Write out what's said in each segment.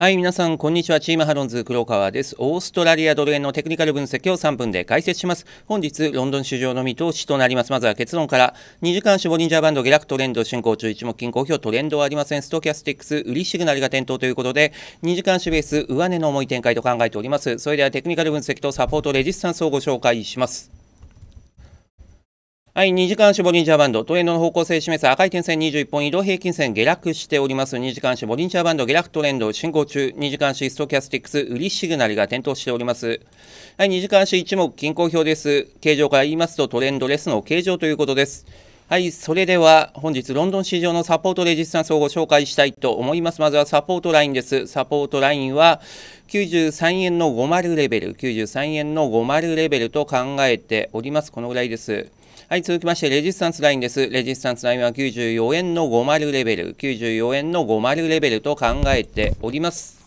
はい、皆さん、こんにちは。チームハロンズ黒川です。オーストラリアドル円のテクニカル分析を3分で解説します。本日、ロンドン市場の見通しとなります。まずは結論から。2時間種ボリンジャーバンド下落トレンド進行中、一目金公表トレンドはありません。ストキャスティックス、売りシグナルが点灯ということで、2時間種ベース、上値の重い展開と考えております。それではテクニカル分析とサポートレジスタンスをご紹介します。はい、2時間絞リンジャーバンド、トレンドの方向性を示す赤い点線21本移動平均線下落しております。2時間絞リンジャーバンド下落トレンド進行中、2時間足ストキャスティックス売りシグナルが点灯しております。はい、2時間足一目均衡表です。形状から言いますとトレンドレスの形状ということです。はい、それでは本日ロンドン市場のサポートレジスタンスをご紹介したいと思います。まずはサポートラインです。サポートラインは93円の50レベル、93円の50レベルと考えております。このぐらいです。はい、続きまして、レジスタンスラインです。レジスタンスラインは94円の50レベル、94円の50レベルと考えております。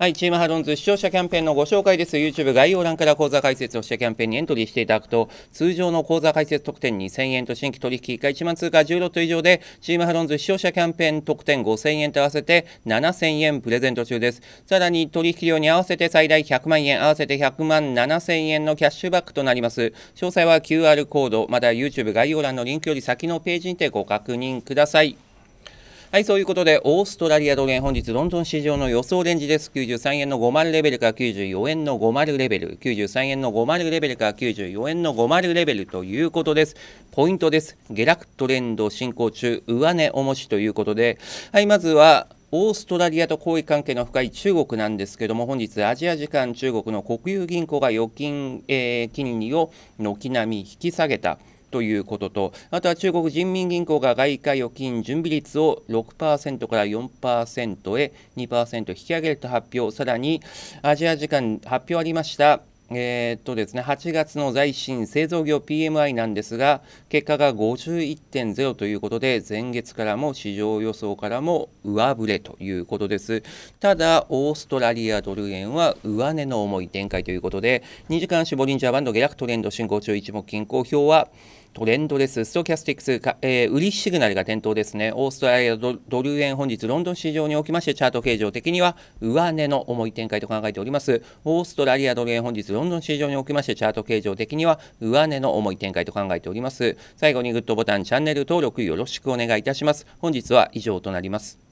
はい、チームハロンズ視聴者キャンペーンのご紹介です。YouTube 概要欄から講座解説をしてキャンペーンにエントリーしていただくと、通常の講座解説特典2000円と新規取引が1万通貨10ロット以上で、チームハロンズ視聴者キャンペーン特典5000円と合わせて7000円プレゼント中です。さらに取引量に合わせて最大100万円、合わせて100万7000円のキャッシュバックとなります。詳細は QR コード、また YouTube 概要欄のリンクより先のページにてご確認ください。はい、そういうことで、オーストラリアドル円、本日、ロンドン市場の予想レンジです。93円の50レベルから94円の50レベル、93円の50レベルから94円の50レベルということです。ポイントです。下落トレンド進行中、上値重しということで、はい、まずは、オーストラリアと交易関係の深い中国なんですけども、本日、アジア時間、中国の国有銀行が預金、えー、金利を軒並み引き下げた。ということと、あとは中国人民銀行が外貨預金準備率を6%から4%へ2%引き上げると発表、さらにアジア時間発表ありました。えー、っとですね、8月の財新製造業 PMI なんですが、結果が51.0ということで、前月からも市場予想からも上振れということです。ただ、オーストラリアドル円は上値の重い展開ということで、2時間足ボリンジャーバンド下落トレンド進行中一目均衡表は、トレンドです。ストキャスティックス、えー、売りシグナルが点灯ですね。オーストラリアドル円本日ロンドン市場におきましてチャート形状的には上値の重い展開と考えております。オーストラリアドル円本日ロンドン市場におきましてチャート形状的には上値の重い展開と考えております。最後にグッドボタン、チャンネル登録よろしくお願いいたします。本日は以上となります。